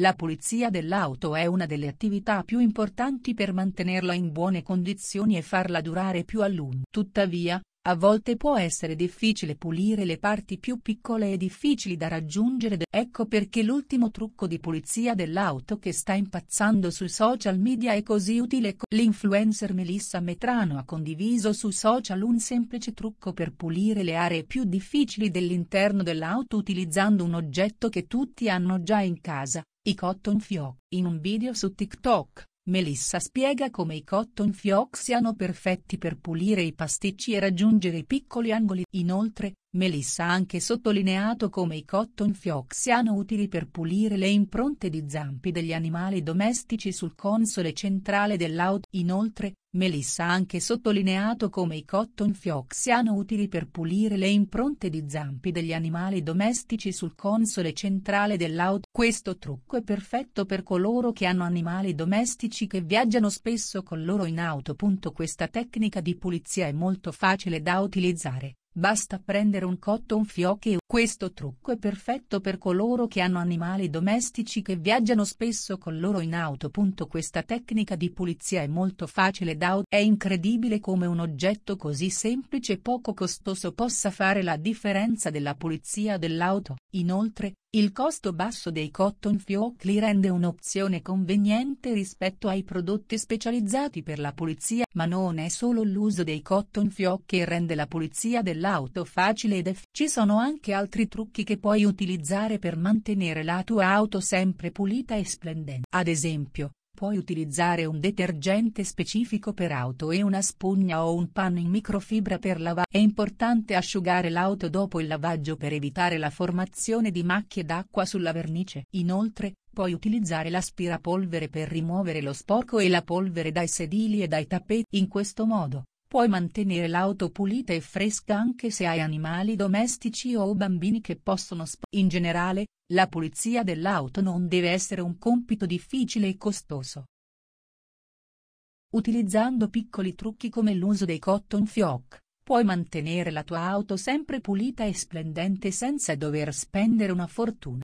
La pulizia dell'auto è una delle attività più importanti per mantenerla in buone condizioni e farla durare più a lungo. Tuttavia, a volte può essere difficile pulire le parti più piccole e difficili da raggiungere. Ecco perché l'ultimo trucco di pulizia dell'auto che sta impazzando sui social media è così utile. L'influencer Melissa Metrano ha condiviso su social un semplice trucco per pulire le aree più difficili dell'interno dell'auto utilizzando un oggetto che tutti hanno già in casa, i cotton fioc. In un video su TikTok, Melissa spiega come i cotton fioc siano perfetti per pulire i pasticci e raggiungere i piccoli angoli. Inoltre, Melissa ha anche sottolineato come i cotton fioc siano utili per pulire le impronte di zampi degli animali domestici sul console centrale dell'auto. Inoltre, Melissa ha anche sottolineato come i cotton fioc siano utili per pulire le impronte di zampi degli animali domestici sul console centrale dell'auto. Questo trucco è perfetto per coloro che hanno animali domestici che viaggiano spesso con loro in auto. Questa tecnica di pulizia è molto facile da utilizzare, Basta prendere un cotton fioc e questo trucco è perfetto per coloro che hanno animali domestici che viaggiano spesso con loro in auto. Questa tecnica di pulizia è molto facile da È incredibile come un oggetto così semplice e poco costoso possa fare la differenza della pulizia dell'auto. Inoltre, il costo basso dei cotton fioc li rende un'opzione conveniente rispetto ai prodotti specializzati per la pulizia, ma non è solo l'uso dei cotton fioc che rende la pulizia dell'auto facile ed efficace. Ci sono anche altri trucchi che puoi utilizzare per mantenere la tua auto sempre pulita e splendente. Ad esempio, Puoi utilizzare un detergente specifico per auto e una spugna o un panno in microfibra per lavare. È importante asciugare l'auto dopo il lavaggio per evitare la formazione di macchie d'acqua sulla vernice. Inoltre, puoi utilizzare l'aspirapolvere per rimuovere lo sporco e la polvere dai sedili e dai tappeti. In questo modo, Puoi mantenere l'auto pulita e fresca anche se hai animali domestici o bambini che possono sp In generale, la pulizia dell'auto non deve essere un compito difficile e costoso. Utilizzando piccoli trucchi come l'uso dei cotton fioc, puoi mantenere la tua auto sempre pulita e splendente senza dover spendere una fortuna.